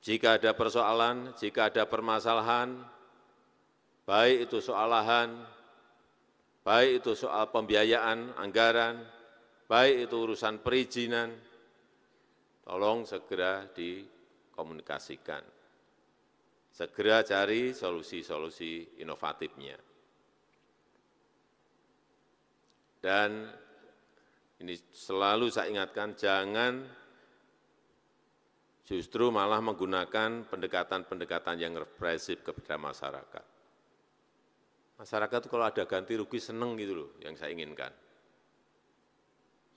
jika ada persoalan, jika ada permasalahan, baik itu soal lahan, baik itu soal pembiayaan, anggaran, baik itu urusan perizinan, tolong segera dikomunikasikan. Segera cari solusi-solusi inovatifnya. Dan ini selalu saya ingatkan, jangan justru malah menggunakan pendekatan-pendekatan yang represif kepada masyarakat. Masyarakat itu kalau ada ganti rugi seneng gitu loh yang saya inginkan.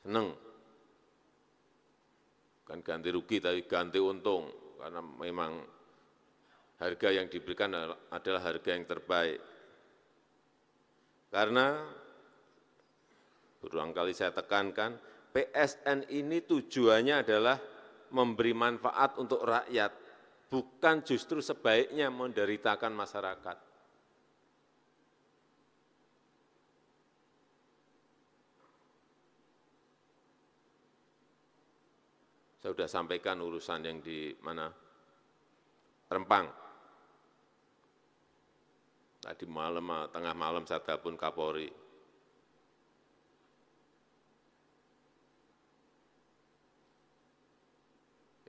Seneng. Bukan ganti rugi tapi ganti untung karena memang harga yang diberikan adalah harga yang terbaik. Karena berulang kali saya tekankan PSN ini tujuannya adalah memberi manfaat untuk rakyat, bukan justru sebaiknya menderitakan masyarakat. Saya sudah sampaikan urusan yang di mana Rempang. Tadi malam, tengah malam saya telepon Kapolri,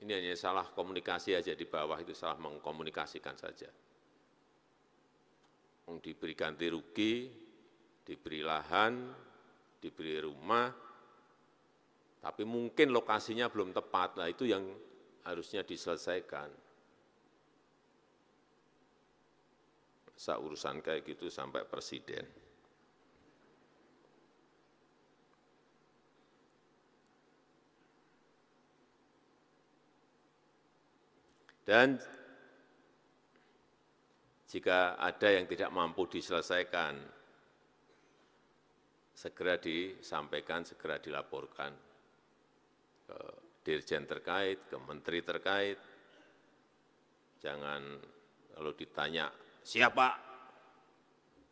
Ini hanya salah komunikasi aja di bawah, itu salah mengkomunikasikan saja. Diberi ganti rugi, diberi lahan, diberi rumah, tapi mungkin lokasinya belum tepat, nah itu yang harusnya diselesaikan. Saya urusan kayak gitu sampai presiden. dan jika ada yang tidak mampu diselesaikan, segera disampaikan, segera dilaporkan ke dirjen terkait, ke menteri terkait. Jangan lalu ditanya, siapa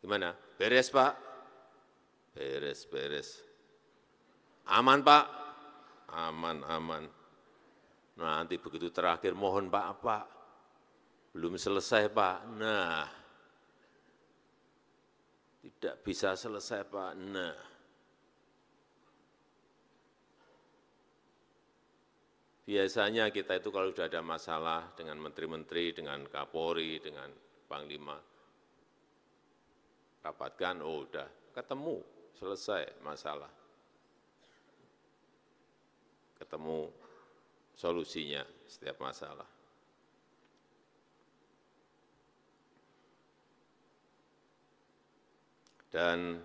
Gimana? Beres Pak? Beres, beres. Aman Pak? Aman, aman. Nanti begitu terakhir, mohon Pak, Pak, belum selesai Pak. Nah, tidak bisa selesai Pak. Nah, biasanya kita itu kalau sudah ada masalah dengan menteri-menteri, dengan Kapolri, dengan Panglima, rapatkan, oh udah ketemu, selesai masalah. Ketemu solusinya setiap masalah. Dan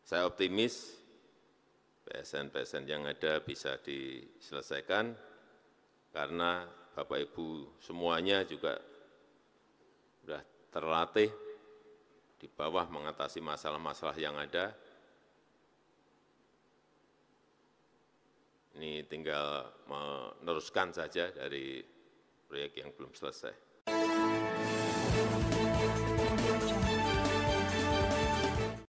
saya optimis PSN-PSN yang ada bisa diselesaikan karena Bapak Ibu semuanya juga sudah terlatih di bawah mengatasi masalah-masalah yang ada, ini tinggal meneruskan saja dari proyek yang belum selesai